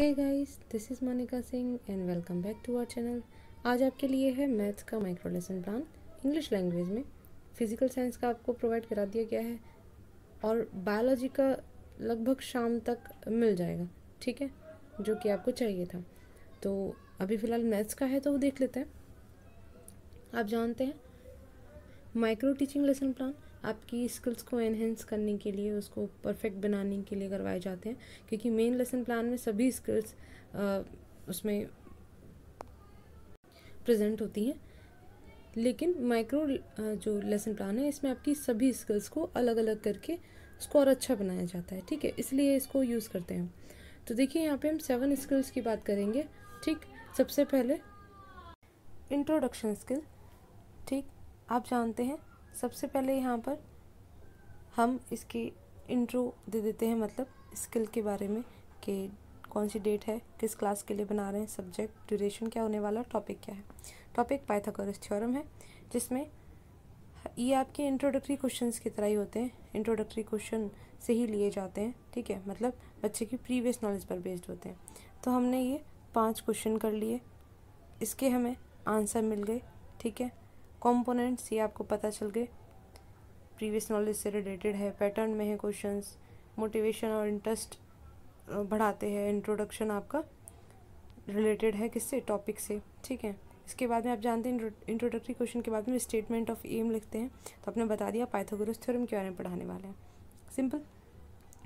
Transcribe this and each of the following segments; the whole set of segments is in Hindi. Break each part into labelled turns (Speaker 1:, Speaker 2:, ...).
Speaker 1: hey guys this is Monika Singh and welcome back to our channel आज आपके लिए है मैथ्स का micro lesson plan English language में फिजिकल साइंस का आपको प्रोवाइड करा दिया गया है और बायोलॉजी का लगभग शाम तक मिल जाएगा ठीक है जो कि आपको चाहिए था तो अभी फ़िलहाल मैथ्स का है तो वो देख लेते हैं आप जानते हैं माइक्रो टीचिंग लेसन प्लान आपकी स्किल्स को एनहेंस करने के लिए उसको परफेक्ट बनाने के लिए करवाए जाते हैं क्योंकि मेन लेसन प्लान में सभी स्किल्स उसमें प्रेजेंट होती हैं लेकिन माइक्रो जो लेसन प्लान है इसमें आपकी सभी स्किल्स को अलग अलग करके उसको और अच्छा बनाया जाता है ठीक है इसलिए इसको यूज़ करते हैं तो देखिए यहाँ पे हम सेवन स्किल्स की बात करेंगे ठीक सबसे पहले इंट्रोडक्शन स्किल ठीक आप जानते हैं सबसे पहले यहाँ पर हम इसकी इंट्रो दे देते हैं मतलब स्किल के बारे में कि कौन सी डेट है किस क्लास के लिए बना रहे हैं सब्जेक्ट ड्यूरेशन क्या होने वाला टॉपिक क्या है टॉपिक पाइथागोरस थ्योरम है जिसमें ये आपके इंट्रोडक्टरी क्वेश्चंस की तरह ही होते हैं इंट्रोडक्टरी क्वेश्चन से ही लिए जाते हैं ठीक है मतलब बच्चे की प्रीवियस नॉलेज पर बेस्ड होते हैं तो हमने ये पांच क्वेश्चन कर लिए इसके हमें आंसर मिल गए ठीक है कंपोनेंट्स ये आपको पता चल गए प्रीवियस नॉलेज से रिलेटेड है पैटर्न में है क्वेश्चंस मोटिवेशन और इंटरेस्ट बढ़ाते हैं इंट्रोडक्शन आपका रिलेटेड है किससे टॉपिक से ठीक है इसके बाद में आप जानते हैं इंट्रोडक्टरी क्वेश्चन के बाद में स्टेटमेंट ऑफ एम लिखते हैं तो आपने बता दिया पाइथागोरस थ्योरम के बारे में पढ़ाने वाले हैं सिंपल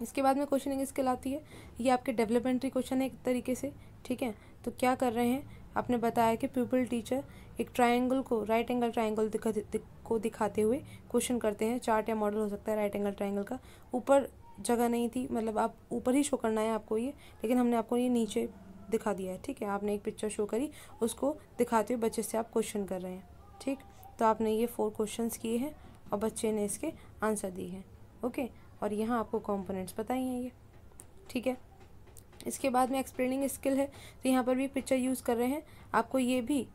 Speaker 1: इसके बाद में क्वेश्चनिंग इसके लाती है ये आपके डेवलपमेंट्री क्वेश्चन है एक तरीके से ठीक है तो क्या कर रहे हैं आपने बताया कि पीपल टीचर एक ट्राइंगल को राइट एंगल ट्राइंगल दिखा, दिख, को दिखाते हुए क्वेश्चन करते हैं चार्ट या मॉडल हो सकता है राइट एंगल ट्राइंगल का ऊपर जगह नहीं थी मतलब आप ऊपर ही शो करना है आपको ये लेकिन हमने आपको ये नीचे दिखा दिया है ठीक है आपने एक पिक्चर शो करी उसको दिखाते हुए बच्चे से आप क्वेश्चन कर रहे हैं ठीक तो आपने ये फोर क्वेश्चन किए हैं और बच्चे ने इसके आंसर दिए हैं ओके और यहाँ आपको कॉम्पोनेंट्स बताई हैं ये ठीक है इसके बाद में एक्सप्लेनिंग स्किल है तो यहाँ पर भी पिक्चर यूज़ कर रहे हैं आपको ये भी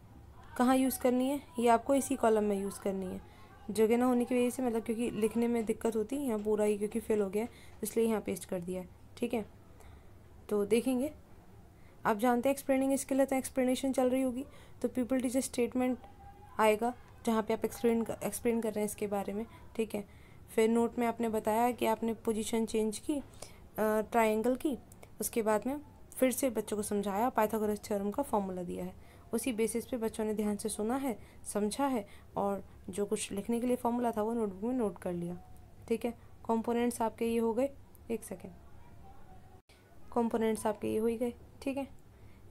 Speaker 1: कहाँ यूज़ करनी है ये आपको इसी कॉलम में यूज़ करनी है जगह ना होने की वजह से मतलब क्योंकि लिखने में दिक्कत होती है यहाँ पूरा ही क्योंकि फेल हो गया है इसलिए यहाँ पेस्ट कर दिया है ठीक है तो देखेंगे आप जानते हैं एक्सप्लेनिंग इसके लिए तो एक्सप्लेनेशन चल रही होगी तो पीपल टीचर स्टेटमेंट आएगा जहाँ पे आप एक्सप्लेन एक्सप्लेन कर रहे हैं इसके बारे में ठीक है फिर नोट में आपने बताया कि आपने पोजिशन चेंज की ट्राइंगल की उसके बाद में फिर से बच्चों को समझाया पाइथागोरस थ्योरम का फॉर्मूला दिया है उसी बेसिस पे बच्चों ने ध्यान से सुना है समझा है और जो कुछ लिखने के लिए फॉर्मूला था वो नोटबुक में नोट कर लिया ठीक है कंपोनेंट्स आपके ये हो गए एक सेकेंड कंपोनेंट्स आपके ये हो ही गए ठीक है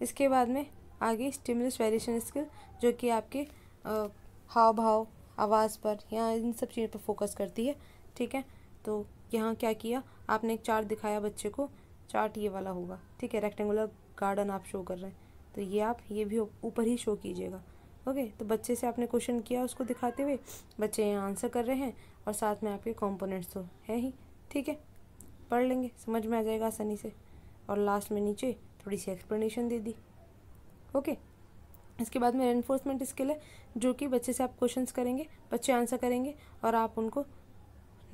Speaker 1: इसके बाद में आगे स्टिमुलस वेरिएशन स्किल जो कि आपके हाव भाव आवाज़ पर या इन सब चीज़ों पर फोकस करती है ठीक है तो यहाँ क्या किया आपने एक चार्ट दिखाया बच्चे को चार्ट ये वाला होगा ठीक है रेक्टेंगुलर गार्डन आप शो कर रहे हैं तो ये आप ये भी ऊपर ही शो कीजिएगा ओके तो बच्चे से आपने क्वेश्चन किया उसको दिखाते हुए बच्चे यहाँ आंसर कर रहे हैं और साथ में आपके कॉम्पोनेंट्स तो है ही ठीक है पढ़ लेंगे समझ में आ जाएगा आसानी से और लास्ट में नीचे थोड़ी सी एक्सप्लेनेशन दे दी ओके इसके बाद में एनफोर्समेंट स्किल है जो कि बच्चे से आप क्वेश्चन करेंगे बच्चे आंसर करेंगे और आप उनको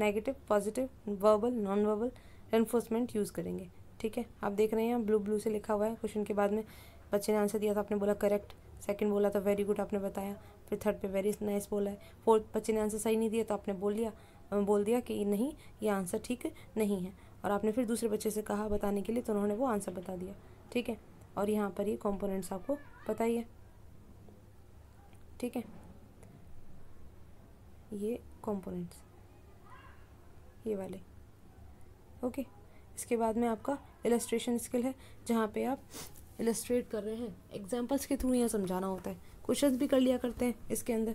Speaker 1: negative positive verbal non verbal enforcement use करेंगे ठीक है आप देख रहे हैं ब्लू ब्लू से लिखा हुआ है क्वेश्चन के बाद में बच्चे ने आंसर दिया था आपने बोला करेक्ट सेकंड बोला था वेरी गुड आपने बताया फिर थर्ड पे वेरी नाइस बोला है फोर्थ बच्चे ने आंसर सही नहीं दिया तो आपने बोल दिया बोल दिया कि नहीं ये आंसर ठीक नहीं है और आपने फिर दूसरे बच्चे से कहा बताने के लिए तो उन्होंने वो आंसर बता दिया ठीक है और यहाँ पर ये कॉम्पोनेंट्स आपको पता ही है ठीक है ये कॉम्पोनेंट्स ये वाले ओके इसके बाद में आपका इलस्ट्रेशन स्किल है जहाँ पे आप इलस्ट्रेट कर रहे हैं एग्जाम्पल्स के थ्रू यहाँ समझाना होता है क्वेश्चन भी कर लिया करते हैं इसके अंदर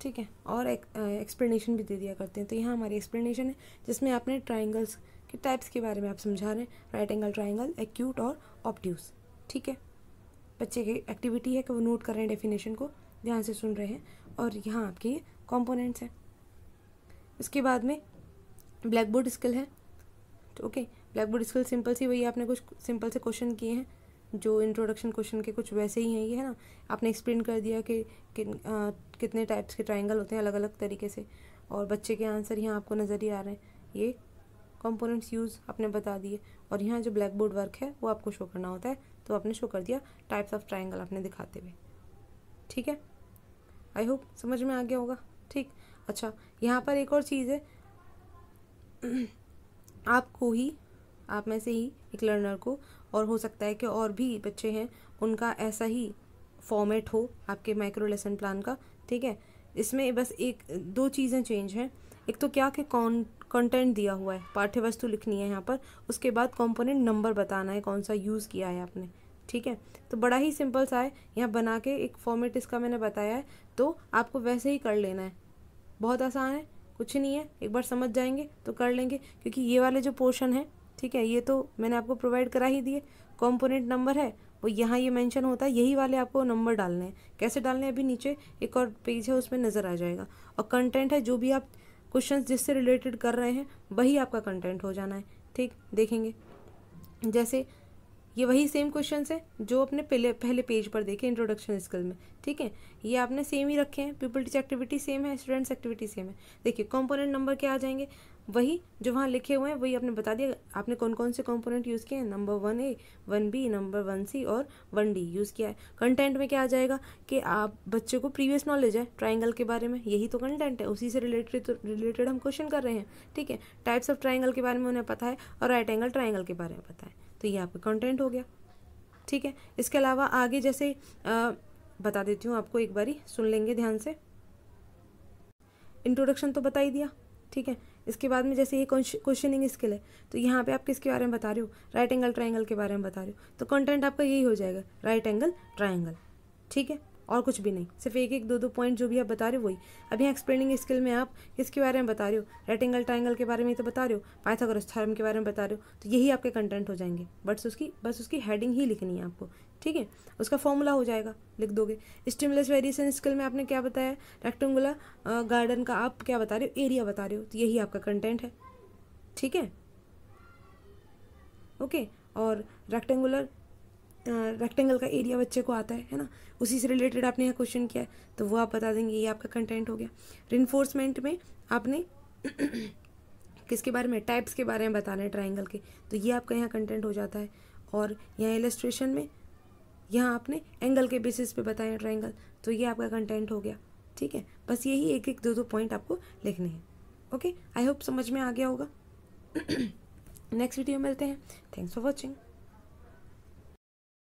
Speaker 1: ठीक है और एक्सप्लेनेशन भी दे दिया करते हैं तो यहाँ हमारी एक्सप्लेनेशन है जिसमें आपने ट्राइंगल्स के टाइप्स के बारे में आप समझा रहे हैं राइट एंगल ट्राइंगल एक्यूट और ऑप्ट्यूस ठीक है बच्चे की एक्टिविटी है कि वो नोट कर रहे हैं डेफिनेशन को ध्यान से सुन रहे हैं और यहाँ आपके ये कॉम्पोनेंट्स हैं उसके बाद में ब्लैक बोर्ड स्किल है तो okay black board skill simple सी वही आपने कुछ सिंपल से क्वेश्चन किए हैं जो इंट्रोडक्शन क्वेश्चन के कुछ वैसे ही हैं ये है ना आपने एक्सप्लेन कर दिया कि, कि आ, कितने टाइप्स के ट्राइंगल होते हैं अलग अलग तरीके से और बच्चे के आंसर यहाँ आपको नज़र ही आ रहे हैं ये कंपोनेंट्स यूज़ आपने बता दिए और यहाँ जो ब्लैक बोर्ड वर्क है वो आपको शो करना होता है तो आपने शो कर दिया टाइप्स ऑफ ट्राइंगल आपने दिखाते हुए ठीक है आई होप समझ में आ गया होगा ठीक अच्छा यहाँ पर एक और चीज़ है आपको ही आप में से ही एक लर्नर को और हो सकता है कि और भी बच्चे हैं उनका ऐसा ही फॉर्मेट हो आपके माइक्रो लेसन प्लान का ठीक है इसमें बस एक दो चीज़ें चेंज हैं एक तो क्या कि कौन कंटेंट दिया हुआ है पाठ्य वस्तु लिखनी है यहाँ पर उसके बाद कंपोनेंट नंबर बताना है कौन सा यूज़ किया है आपने ठीक है तो बड़ा ही सिंपल सा है यहाँ बना के एक फॉर्मेट इसका मैंने बताया है तो आपको वैसे ही कर लेना है बहुत आसान है कुछ नहीं है एक बार समझ जाएंगे तो कर लेंगे क्योंकि ये वाले जो पोर्शन है ठीक है ये तो मैंने आपको प्रोवाइड करा ही दिए कॉम्पोनेंट नंबर है वो यहाँ ये मेंशन होता है यही वाले आपको नंबर डालने हैं कैसे डालने अभी नीचे एक और पेज है उसमें नज़र आ जाएगा और कंटेंट है जो भी आप क्वेश्चन जिससे रिलेटेड कर रहे हैं वही आपका कंटेंट हो जाना है ठीक देखेंगे जैसे ये वही सेम क्वेश्चन है जो अपने पहले पहले पेज पर देखे इंट्रोडक्शन स्किल में ठीक है ये आपने सेम ही रखे हैं पीपल टीच एक्टिविटी सेम है स्टूडेंट्स एक्टिविटी सेम है देखिए कॉम्पोनेंट नंबर क्या आ जाएंगे वही जो वहाँ लिखे हुए हैं वही आपने बता दिया आपने कौन कौन से कंपोनेंट यूज़ किए हैं number one A one B number one C और वन डी यूज़ किया है कंटेंट में क्या आ जाएगा कि आप बच्चे को प्रीवियस नॉलेज है ट्राइंगल के बारे में यही तो कंटेंट है उसी से रिलेटेड तो रिलेटेड हम क्वेश्चन कर रहे हैं ठीक है टाइप्स ऑफ ट्राइंगल के बारे में उन्हें पता है और राइट एंगल ट्राइंगल के बारे में पता है तो ये आपका कंटेंट हो गया ठीक है इसके अलावा आगे जैसे आ, बता देती हूँ आपको एक बारी सुन लेंगे ध्यान से इंट्रोडक्शन तो बता ही दिया ठीक है इसके बाद में जैसे ये क्वेश्चनिंग स्किल है तो यहाँ पे आप किसके बारे में बता रहे हो राइट एंगल ट्राइंगल के बारे में बता रहे हो तो कंटेंट आपका यही हो जाएगा राइट एंगल ट्राइंगल ठीक है और कुछ भी नहीं सिर्फ एक एक दो दो पॉइंट जो भी आप बता रहे हो वही अब यहाँ एक्सप्लेनिंग स्किल में आप किसके बारे में बता रहे हो राइट एंगल ट्राइंगल के बारे में तो बता रहे हो पाइथागोरस थ्योरम के बारे में बता रहे हो तो यही आपके कंटेंट हो जाएंगे बट उसकी बस उसकी हेडिंग ही लिखनी है आपको ठीक है उसका फॉर्मूला हो जाएगा लिख दोगे स्टिमुलस वेरिएशन स्किल में आपने क्या बताया रेक्टेंगुलर गार्डन का आप क्या बता रहे हो एरिया बता रहे हो तो यही आपका कंटेंट है ठीक है ओके और रेक्टेंगुलर रेक्टेंगल का एरिया बच्चे को आता है है ना उसी से रिलेटेड आपने यह क्वेश्चन किया है तो वो आप बता देंगे ये आपका कंटेंट हो गया रिन्फोर्समेंट में आपने किसके बारे में टाइप्स के बारे में बताना है ट्राइंगल के तो ये आपका यहाँ कंटेंट हो जाता है और यहाँ इलेस्ट्रेशन में यहाँ आपने एंगल के बेसिस पे बताया ट्राइंगल तो ये आपका कंटेंट हो गया ठीक है बस यही एक एक दो दो पॉइंट आपको लिखने हैं ओके आई होप समझ में आ गया होगा नेक्स्ट वीडियो मिलते हैं थैंक्स फॉर वॉचिंग